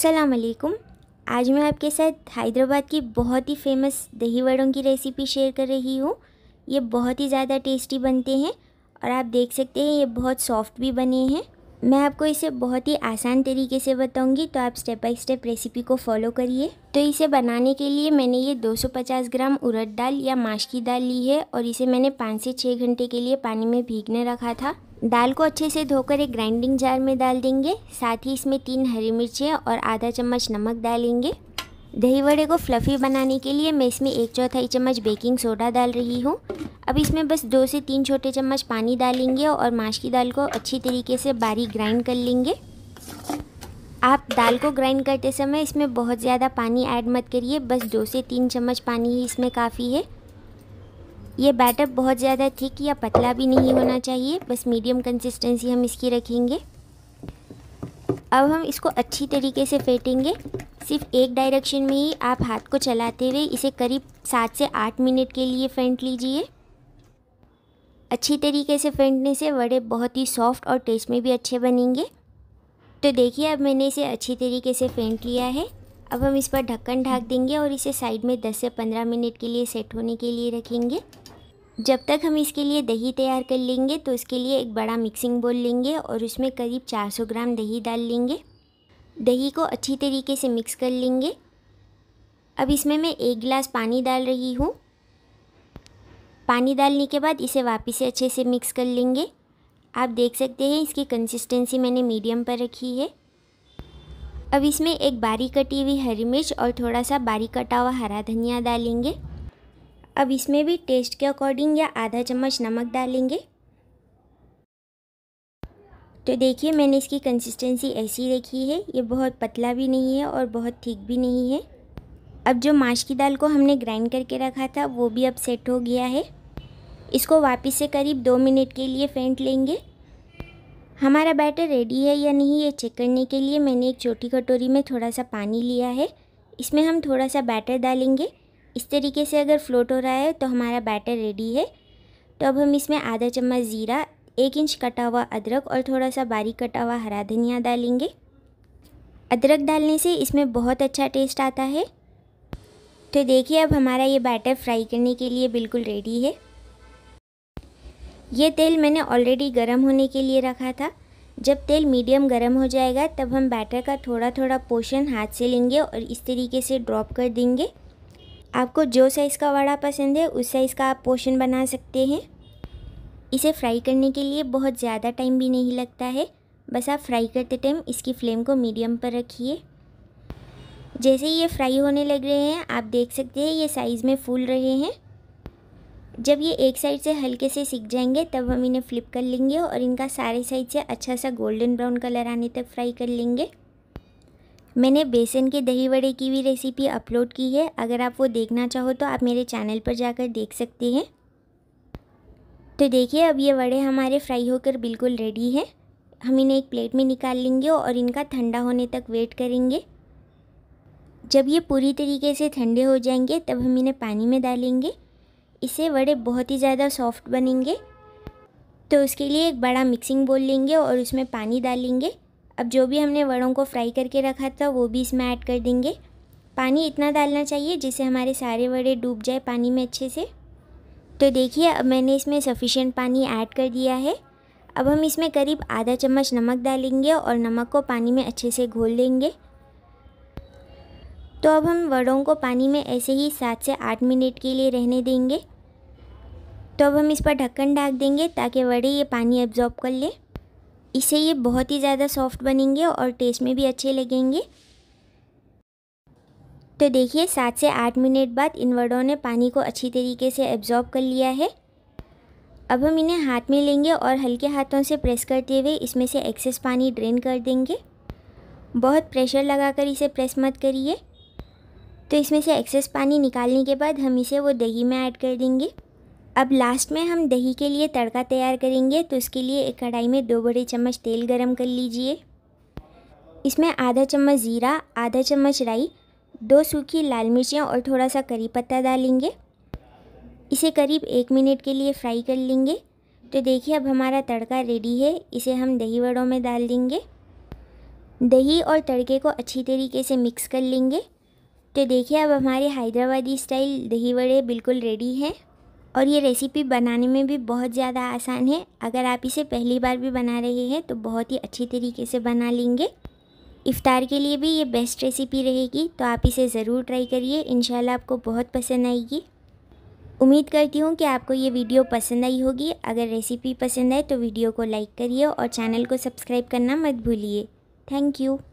असलकुम आज मैं आपके साथ हैदराबाद की बहुत ही फेमस दही वड़ों की रेसिपी शेयर कर रही हूँ ये बहुत ही ज़्यादा टेस्टी बनते हैं और आप देख सकते हैं ये बहुत सॉफ्ट भी बने हैं मैं आपको इसे बहुत ही आसान तरीके से बताऊंगी तो आप स्टेप बाय स्टेप रेसिपी को फॉलो करिए तो इसे बनाने के लिए मैंने ये 250 ग्राम उड़द दाल या माश की दाल ली है और इसे मैंने पाँच से छः घंटे के लिए पानी में भीगने रखा था दाल को अच्छे से धोकर एक ग्राइंडिंग जार में डाल देंगे साथ ही इसमें तीन हरी मिर्चें और आधा चम्मच नमक डालेंगे दही वड़े को फ्लफ़ी बनाने के लिए मैं इसमें एक चौथाई चम्मच बेकिंग सोडा डाल रही हूँ अब इसमें बस दो से तीन छोटे चम्मच पानी डालेंगे और माश की दाल को अच्छी तरीके से बारीक ग्राइंड कर लेंगे आप दाल को ग्राइंड करते समय इसमें बहुत ज़्यादा पानी ऐड मत करिए बस दो से तीन चम्मच पानी ही इसमें काफ़ी है ये बैटर बहुत ज़्यादा थिक या पतला भी नहीं होना चाहिए बस मीडियम कंसिस्टेंसी हम इसकी रखेंगे अब हम इसको अच्छी तरीके से फेंटेंगे सिर्फ एक डायरेक्शन में ही आप हाथ को चलाते हुए इसे करीब सात से आठ मिनट के लिए फेंट लीजिए अच्छी तरीके से फेंटने से वड़े बहुत ही सॉफ्ट और टेस्ट में भी अच्छे बनेंगे तो देखिए अब मैंने इसे अच्छी तरीके से फेंट लिया है अब हम इस पर ढक्कन ढाक देंगे और इसे साइड में 10 से 15 मिनट के लिए सेट होने के लिए रखेंगे जब तक हम इसके लिए दही तैयार कर लेंगे तो इसके लिए एक बड़ा मिक्सिंग बोल लेंगे और उसमें करीब 400 ग्राम दही डाल लेंगे दही को अच्छी तरीके से मिक्स कर लेंगे अब इसमें मैं एक गिलास पानी डाल रही हूँ पानी डालने के बाद इसे वापस से अच्छे से मिक्स कर लेंगे आप देख सकते हैं इसकी कंसिस्टेंसी मैंने मीडियम पर रखी है अब इसमें एक बारीक कटी हुई हरी मिर्च और थोड़ा सा बारीक कटा हुआ हरा धनिया डालेंगे अब इसमें भी टेस्ट के अकॉर्डिंग या आधा चम्मच नमक डालेंगे तो देखिए मैंने इसकी कंसिस्टेंसी ऐसी रखी है ये बहुत पतला भी नहीं है और बहुत थिक भी नहीं है अब जो माश की दाल को हमने ग्राइंड करके रखा था वो भी अब सेट हो गया है इसको वापस से करीब दो मिनट के लिए फेंट लेंगे हमारा बैटर रेडी है या नहीं ये चेक करने के लिए मैंने एक छोटी कटोरी में थोड़ा सा पानी लिया है इसमें हम थोड़ा सा बैटर डालेंगे इस तरीके से अगर फ्लोट हो रहा है तो हमारा बैटर रेडी है तो अब हम इसमें आधा चम्मच ज़ीरा एक इंच कटा हुआ अदरक और थोड़ा सा बारीक कटा हुआ हरा धनिया डालेंगे अदरक डालने से इसमें बहुत अच्छा टेस्ट आता है तो देखिए अब हमारा ये बैटर फ्राई करने के लिए बिल्कुल रेडी है ये तेल मैंने ऑलरेडी गर्म होने के लिए रखा था जब तेल मीडियम गर्म हो जाएगा तब हम बैटर का थोड़ा थोड़ा पोर्शन हाथ से लेंगे और इस तरीके से ड्रॉप कर देंगे आपको जो साइज़ का वड़ा पसंद है उस साइज़ का आप पोर्शन बना सकते हैं इसे फ्राई करने के लिए बहुत ज़्यादा टाइम भी नहीं लगता है बस आप फ्राई करते टाइम इसकी फ्लेम को मीडियम पर रखिए जैसे ये फ्राई होने लग रहे हैं आप देख सकते हैं ये साइज़ में फूल रहे हैं जब ये एक साइड से हल्के से सिक जाएंगे तब हम इन्हें फ्लिप कर लेंगे और इनका सारे साइड से अच्छा सा गोल्डन ब्राउन कलर आने तक फ्राई कर लेंगे मैंने बेसन के दही वड़े की भी रेसिपी अपलोड की है अगर आप वो देखना चाहो तो आप मेरे चैनल पर जाकर देख सकते हैं तो देखिए अब ये वड़े हमारे फ्राई होकर बिल्कुल रेडी हैं हम इन्हें एक प्लेट में निकाल लेंगे और इनका ठंडा होने तक वेट करेंगे जब ये पूरी तरीके से ठंडे हो जाएंगे तब हम इन्हें पानी में डालेंगे इससे वड़े बहुत ही ज़्यादा सॉफ्ट बनेंगे तो उसके लिए एक बड़ा मिक्सिंग बोल लेंगे और उसमें पानी डालेंगे अब जो भी हमने वड़ों को फ्राई करके रखा था वो भी इसमें ऐड कर देंगे पानी इतना डालना चाहिए जिससे हमारे सारे वड़े डूब जाए पानी में अच्छे से तो देखिए अब मैंने इसमें सफिशेंट पानी ऐड कर दिया है अब हम इसमें करीब आधा चम्मच नमक डालेंगे और नमक को पानी में अच्छे से घोल लेंगे तो अब हम वड़ों को पानी में ऐसे ही सात से आठ मिनट के लिए रहने देंगे तो अब हम इस पर ढक्कन ढाक देंगे ताकि वड़े ये पानी एब्जॉर्ब कर लें इससे ये बहुत ही ज़्यादा सॉफ्ट बनेंगे और टेस्ट में भी अच्छे लगेंगे तो देखिए सात से आठ मिनट बाद इन वड़ों ने पानी को अच्छी तरीके से एब्जॉर्ब कर लिया है अब हम इन्हें हाथ में लेंगे और हल्के हाथों से प्रेस करते हुए इसमें से एक्सेस पानी ड्रेन कर देंगे बहुत प्रेशर लगाकर इसे प्रेस मत करिए तो इसमें से एक्सेस पानी निकालने के बाद हम इसे वो दही में ऐड कर देंगे अब लास्ट में हम दही के लिए तड़का तैयार करेंगे तो उसके लिए एक कढ़ाई में दो बड़े चम्मच तेल गरम कर लीजिए इसमें आधा चम्मच ज़ीरा आधा चम्मच राई दो सूखी लाल मिर्चियाँ और थोड़ा सा करी पत्ता डालेंगे इसे करीब एक मिनट के लिए फ्राई कर लेंगे तो देखिए अब हमारा तड़का रेडी है इसे हम दही वड़ों में डाल देंगे दही और तड़के को अच्छी तरीके से मिक्स कर लेंगे तो देखिए अब हमारे हैदराबादी स्टाइल दही वड़े बिल्कुल रेडी हैं और ये रेसिपी बनाने में भी बहुत ज़्यादा आसान है अगर आप इसे पहली बार भी बना रहे हैं तो बहुत ही अच्छी तरीके से बना लेंगे इफ़ार के लिए भी ये बेस्ट रेसिपी रहेगी तो आप इसे ज़रूर ट्राई करिए इन आपको बहुत पसंद आएगी उम्मीद करती हूँ कि आपको ये वीडियो पसंद आई होगी अगर रेसिपी पसंद आए तो वीडियो को लाइक करिए और चैनल को सब्सक्राइब करना मत भूलिए थैंक यू